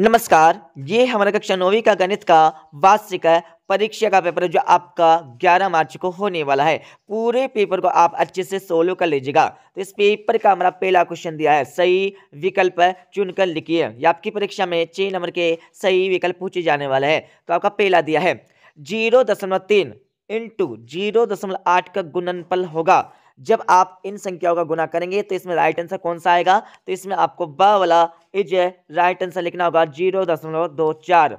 नमस्कार ये हमारा कक्षा नौवीं का गणित का वार्षिक परीक्षा का पेपर है जो आपका 11 मार्च को होने वाला है पूरे पेपर को आप अच्छे से सोलो कर लीजिएगा तो इस पेपर का हमारा पहला क्वेश्चन दिया है सही विकल्प चुनकर लिखिए आपकी परीक्षा में छह नंबर के सही विकल्प पूछे जाने वाले हैं तो आपका पहला दिया है जीरो दशमलव तीन इंटू जीरो दशमलव आठ का गुणनफल होगा जब आप इन संख्याओं का गुना करेंगे तो इसमें राइट आंसर कौन सा आएगा तो इसमें आपको ब वाला इज राइट आंसर लिखना होगा जीरो दशमलव दो चार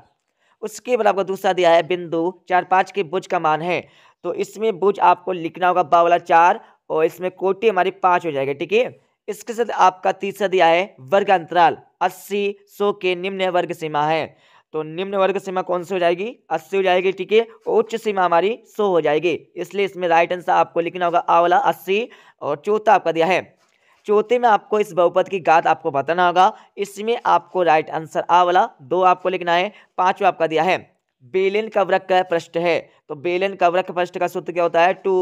उसके बाद आपको दूसरा दिया है बिंदु चार पाँच के बुझ का मान है तो इसमें बुझ आपको लिखना होगा ब वाला चार और इसमें कोटी हमारी पाँच हो जाएगी ठीक है इसके साथ आपका तीसरा दिया है वर्ग अंतराल अस्सी सौ के निम्न वर्ग सीमा है तो निम्न वर्ग सीमा कौन सी हो जाएगी अस्सी हो जाएगी ठीक है उच्च सीमा हमारी सौ हो जाएगी इसलिए इसमें राइट आंसर आपको लिखना होगा आवला अस्सी और चौथा आपका दिया है चौथे में आपको इस बहुपद की गात आपको बताना होगा इसमें आपको राइट आंसर आ वाला दो आपको लिखना है पांचवा आपका दिया है बेलन कवरक का प्रश्न है तो बेलन कवरक प्रश्न का सूत्र क्या होता है टू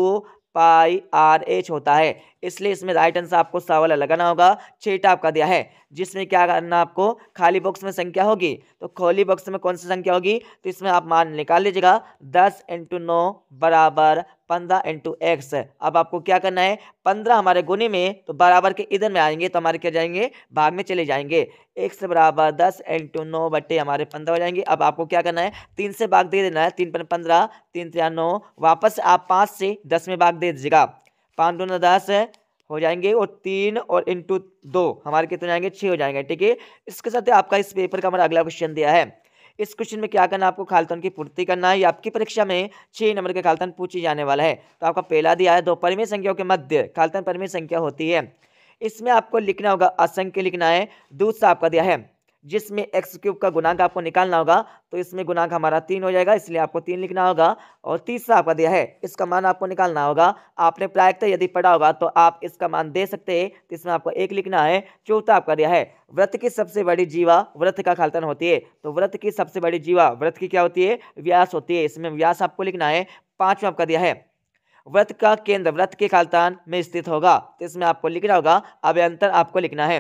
पाई आर एच होता है इसलिए इसमें राइट आंसर आपको सवाल लगाना होगा छेटा आपका दिया है जिसमें क्या करना आपको खाली बॉक्स में संख्या होगी तो खाली बॉक्स में कौन सी संख्या होगी तो इसमें आप मान निकाल लीजिएगा दस इंटू नौ बराबर पंद्रह इंटू एक्स अब आपको क्या करना है पंद्रह हमारे गुने में तो बराबर के इधर में आएंगे तो हमारे क्या जाएंगे भाग में चले जाएंगे एक्स बराबर दस इंटू नौ बटे हमारे पंद्रह हो जाएंगे अब आपको क्या करना है तीन से भाग दे देना है तीन पर पंद्रह तीन त्रिया नौ वापस आप पाँच से दस में भाग दे दीजिएगा पाँच दो नौ दस हो जाएंगे और तीन और इंटू दो हमारे कितने जाएंगे छः हो जाएंगे ठीक है इसके साथ आपका इस पेपर का हमारा अगला क्वेश्चन दिया है इस क्वेश्चन में क्या करना आपको खालतन की पूर्ति करना है आपकी परीक्षा में छह नंबर के खालतन पूछी जाने वाला है तो आपका पहला दिया है दो परिमेय संख्याओं के मध्य खालतन परिमेय संख्या होती है इसमें आपको लिखना होगा असंख्य लिखना है दूसरा आपका दिया है जिसमें एक्स क्यूब का गुनाक आपको निकालना होगा तो इसमें गुनाक हमारा तीन हो जाएगा इसलिए आपको तीन लिखना होगा और तीसरा आपका दिया है इसका मान आपको निकालना होगा आपने प्रायः यदि पढ़ा होगा तो आप इसका मान दे सकते हैं तो इसमें आपको एक लिखना है चौथा आपका दिया है व्रत की सबसे बड़ी जीवा व्रत का खालतन होती है तो व्रत की सबसे बड़ी जीवा व्रत की क्या होती है व्यास होती है इसमें व्यास आपको लिखना है पाँचवा आपका दिया है व्रत का केंद्र व्रत के खालतान में स्थित होगा तो इसमें आपको लिखना होगा अभ्यंतर आपको लिखना है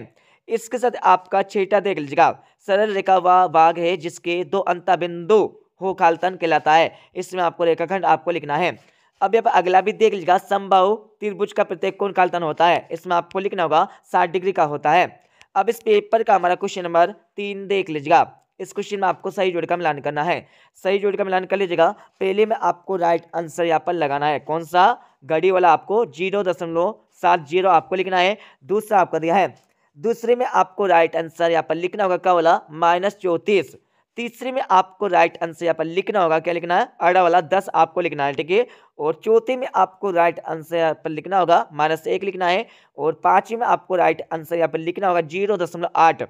इसके साथ आपका छेटा देख लीजिएगा सरल रेखा वह भाग है जिसके दो अंता बिंदु हो खालतन कहलाता है इसमें आपको रेखाखंड आपको लिखना है अब यहाँ पर अगला भी देख लीजिएगा संभव त्रिभुज का प्रत्येक कौन कालतन होता है इसमें आपको लिखना होगा साठ डिग्री का होता है अब इस पेपर का हमारा क्वेश्चन नंबर तीन देख लीजिएगा इस क्वेश्चन में आपको सही जोड़ का मिलान करना है सही जोड़ का मिलान कर लीजिएगा पहले में आपको राइट आंसर यहाँ पर लगाना है कौन सा घड़ी वाला आपको जीरो दशमलव सात जीरो आपको लिखना है दूसरा आपका दिया है दूसरे में आपको राइट आंसर यहाँ पर लिखना होगा क्या वाला माइनस चौंतीस तीसरे में आपको राइट आंसर यहाँ पर लिखना होगा क्या लिखना है अड़ा वाला दस आपको लिखना है ठीक है और चौथे में आपको राइट आंसर यहाँ पर लिखना होगा माइनस एक लिखना है और पांचवें में आपको राइट आंसर यहाँ पर लिखना होगा जीरो दशमलव आठ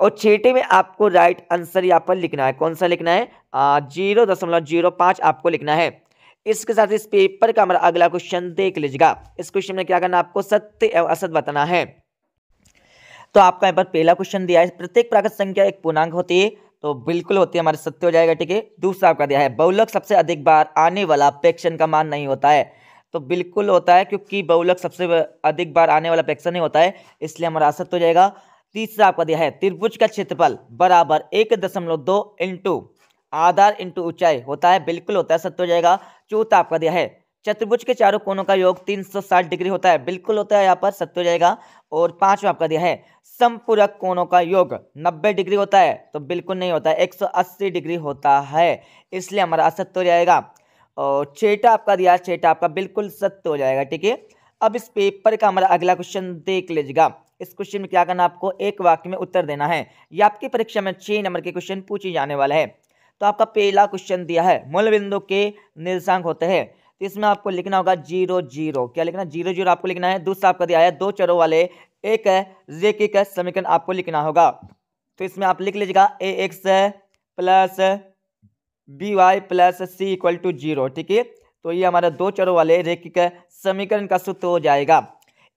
और छठे में आपको राइट आंसर यहाँ पर लिखना है कौन सा लिखना है जीरो दशमलव जीरो पाँच आपको लिखना है इसके साथ इस पेपर का हमारा अगला क्वेश्चन देख लीजिएगा इस क्वेश्चन में क्या करना आपको सत्य एवं असत बताना है तो आपका यहाँ पर पहला क्वेश्चन दिया है प्रत्येक प्राकृत संख्या एक पूर्णांक होती है तो बिल्कुल होती है हमारे सत्य हो जाएगा ठीक है दूसरा आपका दिया है बहुलक सबसे अधिक बार आने वाला पेक्शन का मान नहीं होता है तो बिल्कुल होता है क्योंकि बहुलक सबसे अधिक बार आने वाला पेक्शन नहीं होता है इसलिए हमारा असत्य हो जाएगा तीसरा आपका दिया है त्रिभुज का क्षेत्रफल बराबर एक दशमलव दो इंटू आधार इंटू ऊंचाई होता है बिल्कुल होता है सत्य हो जाएगा चौथा आपका दिया है चतुर्भुज के चारों कोनों का योग 360 डिग्री होता है बिल्कुल होता है यहाँ पर सत्य हो जाएगा और पांचवा आपका दिया है संपूरक कोणों का योग 90 डिग्री होता है तो बिल्कुल नहीं होता है 180 डिग्री होता है इसलिए हमारा असत्य हो जाएगा और छेटा आपका दिया छेटा आपका बिल्कुल सत्य हो जाएगा ठीक है अब इस पेपर का हमारा अगला क्वेश्चन देख लीजिएगा इस क्वेश्चन में क्या करना आपको एक वाक्य में उत्तर देना है यह आपकी परीक्षा में छह नंबर के क्वेश्चन पूछे जाने वाला है तो आपका पहला क्वेश्चन दिया है मूल बिंदु के निर्देशांक होते हैं तो इसमें आपको लिखना होगा जीरो जीरो क्या लिखना जीरो जीरो आपको लिखना है दूसरा आपका दिया है दो चरों वाले एक रेखिक समीकरण आपको लिखना होगा तो इसमें आप लिख लीजिएगा a x plus b y plus c equal to zero ठीक है तो ये हमारा दो चरों वाले रेखिक समीकरण का सूत्र हो जाएगा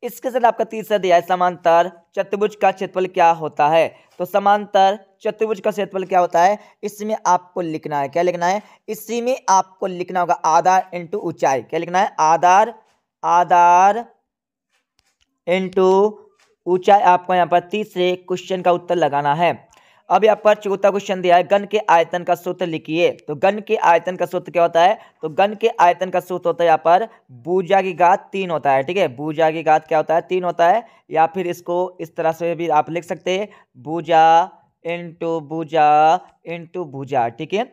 इसके साथ आपका तीसरा दिया है समांतर चतुर्भुज का क्षेत्रफल क्या होता है तो समांतर चतुर्भुज का क्षेत्रफल क्या होता है इसमें आपको लिखना है क्या लिखना है इसी में आपको लिखना होगा आधार इंटू ऊंचाई क्या लिखना है आधार आधार इंटू ऊंचाई आपको यहाँ पर तीसरे क्वेश्चन का उत्तर लगाना है अब यहाँ पर चौथा क्वेश्चन दिया है गन के आयतन का सूत्र लिखिए तो गन के आयतन का सूत्र क्या होता है तो गन के आयतन का सूत्र होता है यहाँ पर बूजा की घात तीन होता है ठीक है बूजा की घात क्या होता है तीन होता है या फिर इसको इस तरह से भी आप लिख सकते हैं बूजा इंटू बूजा इंटू भूजा ठीक है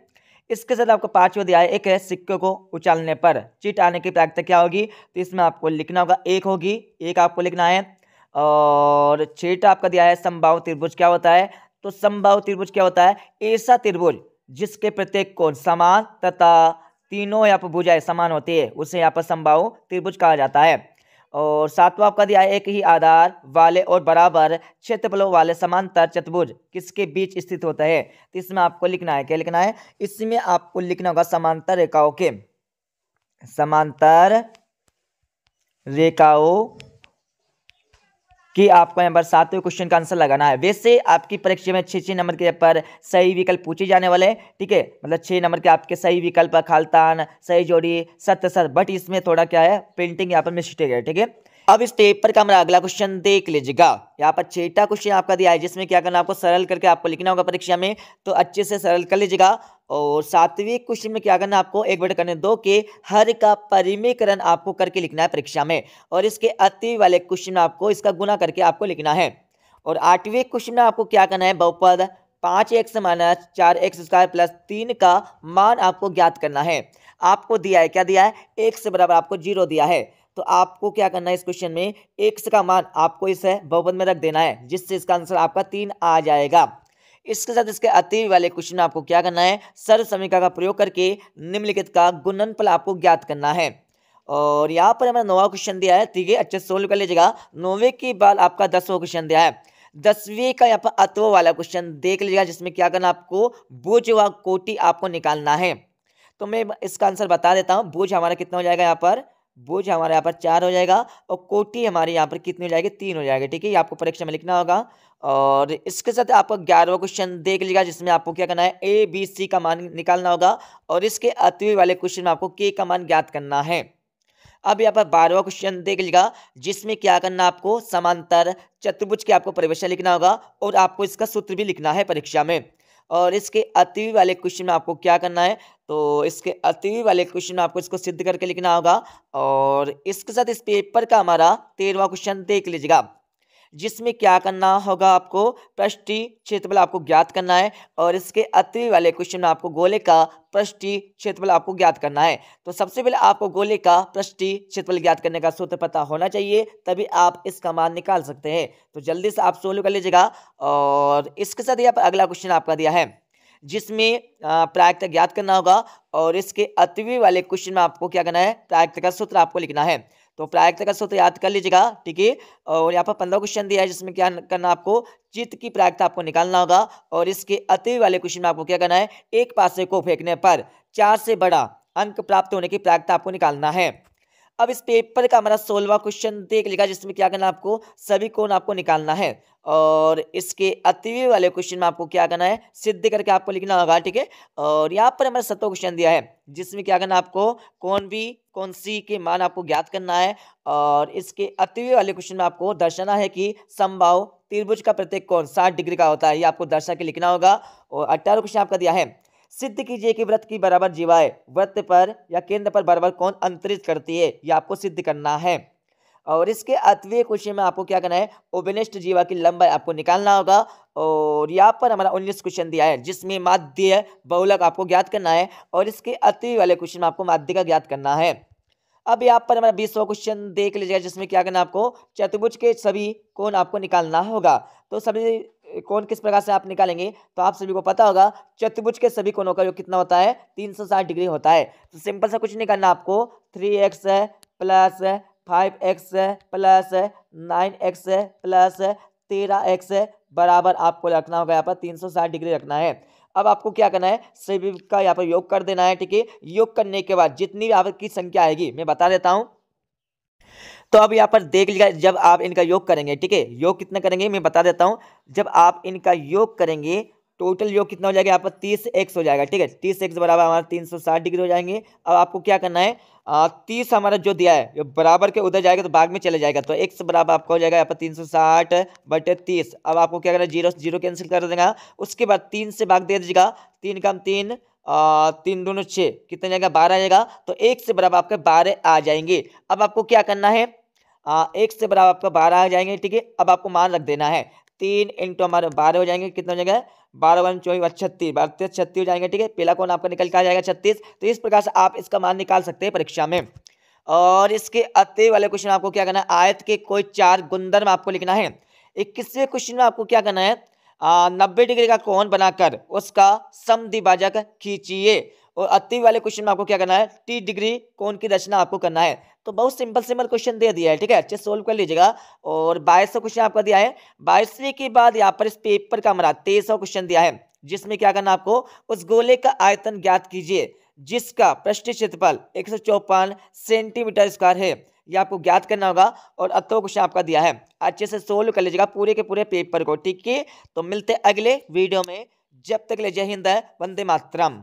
इसके साथ आपको पांचवा दिया है एक है सिक्के को उछालने पर चिट आने की प्राकृतिक क्या होगी तो इसमें आपको लिखना होगा एक होगी एक आपको लिखना है और छेट आपका दिया है संभाव त्रिभुज क्या होता है तो समबाहु त्रिभुज क्या होता है ऐसा त्रिभुज जिसके प्रत्येक कोण समान तथा तीनों यहाँ पर भुजाएं समान होती है उसे यहाँ पर समबाहु त्रिभुज कहा जाता है और सातवां आपका दिया है एक ही आधार वाले और बराबर क्षेत्रफलों वाले समांतर चतुर्भुज किसके बीच स्थित होता है तो इसमें आपको लिखना है क्या लिखना है इसमें आपको लिखना होगा समांतर रेखाओं के समांतर रेखाओं कि आपको यहाँ पर सातवें क्वेश्चन का आंसर लगाना है वैसे आपकी परीक्षा में छः छः नंबर के पर सही विकल्प पूछे जाने वाले हैं ठीक है मतलब छः नंबर के आपके सही विकल्प खालतान सही जोड़ी सत्य सत बट इसमें थोड़ा क्या है प्रिंटिंग यहाँ पर मिस्टेक है ठीक है अब इस पेपर का हमारा अगला क्वेश्चन देख लीजिएगा यहाँ पर छेटा क्वेश्चन आपका दिया है जिसमें क्या करना आपको सरल करके आपको लिखना होगा परीक्षा में तो अच्छे से सरल कर लीजिएगा और सातवीं क्वेश्चन में क्या करना आपको एक बटे करने दो के हर का परिमीकरण आपको करके लिखना है परीक्षा में और इसके अति वाले क्वेश्चन में आपको इसका गुना करके आपको लिखना है और आठवें क्वेश्चन में आपको क्या करना है बहुपद पाँच एक्स माइनस चार एक्स स्क्वायर प्लस तीन का मान आपको ज्ञात करना है आपको दिया है क्या दिया है एक से बराबर आपको जीरो दिया है तो आपको क्या करना है इस क्वेश्चन में एक्स का मान आपको इस है बहुपद में रख देना है जिससे इसका आंसर आपका तीन आ जाएगा इसके साथ इसके अति वाले क्वेश्चन में आपको क्या करना है सर्व समीका का प्रयोग करके निम्नलिखित का गुणनफल आपको ज्ञात करना है और यहाँ पर हमें नोवा क्वेश्चन दिया है ठीक है अच्छे सोल्व कर लीजिएगा नोवे के बाद आपका दसवा क्वेश्चन दिया है दसवीं का यहाँ पर अतव वाला क्वेश्चन देख लीजिएगा जिसमें क्या करना आपको बोझ व कोटि आपको निकालना है तो मैं इसका आंसर बता देता हूँ बोझ हमारा कितना हो जाएगा यहाँ पर बोझ हमारे यहाँ पर चार हो जाएगा और कोटी हमारे यहाँ पर कितनी हो जाएगी तीन हो जाएगी ठीक है ये आपको परीक्षा में लिखना होगा और इसके साथ आपको ग्यारहवा क्वेश्चन देख लीजिएगा जिसमें आपको क्या करना है ए बी सी का मान निकालना होगा और इसके अतिवी वाले क्वेश्चन में आपको के का मान ज्ञात करना है अब यहाँ पर बारहवा क्वेश्चन देख लीजिएगा जिसमें क्या करना आपको समांतर चतुर्भुज की आपको परिभाषा लिखना होगा और आपको इसका सूत्र भी लिखना है परीक्षा में और इसके अतिवी वाले क्वेश्चन में आपको क्या करना है तो इसके अति वाले क्वेश्चन में आपको इसको सिद्ध करके लिखना होगा और इसके साथ इस पेपर का हमारा तेरहवा क्वेश्चन देख लीजिएगा जिसमें क्या करना होगा आपको पृष्ठी क्षेत्रफल आपको ज्ञात करना है और इसके अतिवी वाले क्वेश्चन में आपको गोले का पृष्ठी क्षेत्रफल आपको ज्ञात करना है तो सबसे पहले आपको गोले का पृष्ठी क्षेत्रफल ज्ञात करने का सूत्र पता होना चाहिए तभी आप इसका मान निकाल सकते हैं तो जल्दी से आप सोल्व कर लीजिएगा और इसके साथ ही अगला क्वेश्चन आपका दिया है जिसमें प्रायक्त ज्ञात करना होगा और इसके अतिवी वाले क्वेश्चन में आपको क्या करना है प्रायक्त का सूत्र आपको लिखना है तो प्रायक्त का सूत्र याद कर लीजिएगा ठीक है और यहाँ पर पंद्रह क्वेश्चन दिया है जिसमें क्या करना आपको चित्त की प्रायिकता आपको निकालना होगा और इसके अतिवी वाले क्वेश्चन में आपको क्या करना है एक पासे को फेंकने पर चार से बड़ा अंक प्राप्त होने की प्रायिकता आपको निकालना है अब इस पेपर का हमारा सोलवा क्वेश्चन देख लिखा जिसमें क्या करना आपको सभी कोण आपको निकालना है और इसके अतिवे वाले क्वेश्चन में आपको क्या करना है सिद्ध करके आपको लिखना होगा ठीक है और यहाँ पर हमारा सतों क्वेश्चन दिया है जिसमें क्या करना आपको कौन भी कौन सी के मान आपको ज्ञात करना है और इसके अतिवे वाले क्वेश्चन में आपको दर्शाना है कि संभाव त्रिभुज का प्रत्येक कौन साठ डिग्री का होता है ये आपको दर्शा के लिखना होगा और अट्ठारह क्वेश्चन आपका दिया है सिद्ध कीजिए कि व्रत की बराबर जीवाए व्रत पर या केंद्र पर बराबर कौन अंतरित करती है यह आपको सिद्ध करना है और इसके अतवीय क्वेश्चन में आपको क्या करना है ओबेनिस्ट जीवा की लंबाई आपको निकालना होगा और यहाँ पर हमारा उन्नीस क्वेश्चन दिया है जिसमें माध्य बहुलक आपको ज्ञात करना है और इसके अतवी वाले क्वेश्चन में आपको माध्य का ज्ञात करना है अब यहाँ पर हमारा बीसवा क्वेश्चन देख लीजिएगा जिसमें क्या करना है आपको चतुर्भुज के सभी कोण आपको निकालना होगा तो सभी कौन किस प्रकार से आप निकालेंगे तो आप सभी को पता होगा चतुर्भुज के सभी कोणों का योग कितना होता है 360 डिग्री होता है तो सिंपल सा कुछ नहीं करना आपको थ्री एक्स है प्लस फाइव एक्स है प्लस नाइन एक्स है प्लस तेरह एक्स है बराबर आपको रखना होगा यहाँ पर तीन सौ साठ डिग्री रखना है अब आपको क्या करना है सभी का यहाँ पर योग कर देना है ठीक है योग करने के बाद जितनी आपकी संख्या आएगी मैं बता देता हूँ तो अब यहाँ पर देख लिया जब आप इनका योग करेंगे ठीक है योग कितना करेंगे मैं बता देता हूँ जब आप इनका योग करेंगे टोटल योग कितना हो जाएगा यहाँ पर तीस एक्स हो जाएगा ठीक है तीस एक्स बराबर हमारा तीन सौ साठ डिग्री हो जाएंगे अब आपको क्या करना है तीस हमारा जो दिया है बराबर के उधर जाएगा तो भाग में चले जाएगा तो एक्स बराबर आपका हो जाएगा यहाँ पर तीन सौ साठ बटे तीस अब आपको क्या करना है जीरो जीरो कैंसिल कर देगा उसके बाद तीन से भाग दे दीजिएगा तीन हम तीन तीन दोनों छः कितना जाएगा बारह आएगा तो एक से बराबर आपके बारह आ जाएंगे अब आपको क्या करना है आ, एक से बराबर आपका बारह आ जाएंगे ठीक है अब आपको मान रख देना है तीन इंटू हमारे बारह हो जाएंगे कितना हो जाएगा बारह वन चौबीस छत्तीस बारह छत्तीस हो जाएंगे ठीक है पहला कौन आपका निकल के आ जाएगा छत्तीस तो इस प्रकार से आप इसका मान निकाल सकते हैं परीक्षा में और इसके अति वाले क्वेश्चन आपको क्या करना है आयत के कोई चार गुंदर में आपको लिखना है इक्कीसवें क्वेश्चन में आपको क्या करना है नब्बे डिग्री का कोण बनाकर उसका समदिभाजक खींचिए और अति वाले क्वेश्चन में आपको क्या करना है टी डिग्री कोण की रचना आपको करना है तो बहुत सिंपल सिंपल क्वेश्चन दे दिया है ठीक है अच्छे सोल्व कर लीजिएगा और बाईस क्वेश्चन आपका दिया है बाईसवीं के बाद यहाँ पर इस पेपर का हमारा सौ क्वेश्चन दिया है जिसमें क्या करना आपको उस गोले का आयतन ज्ञात कीजिए जिसका पृष्ठ क्षेत्रफल एक सेंटीमीटर स्क्वायर है ये आपको ज्ञात करना होगा और अब तो क्वेश्चन आपका दिया है अच्छे से सोल्व कर लीजिएगा पूरे के पूरे पेपर को ठीक है तो मिलते अगले वीडियो में जब तक ले जय हिंद वंदे मातरम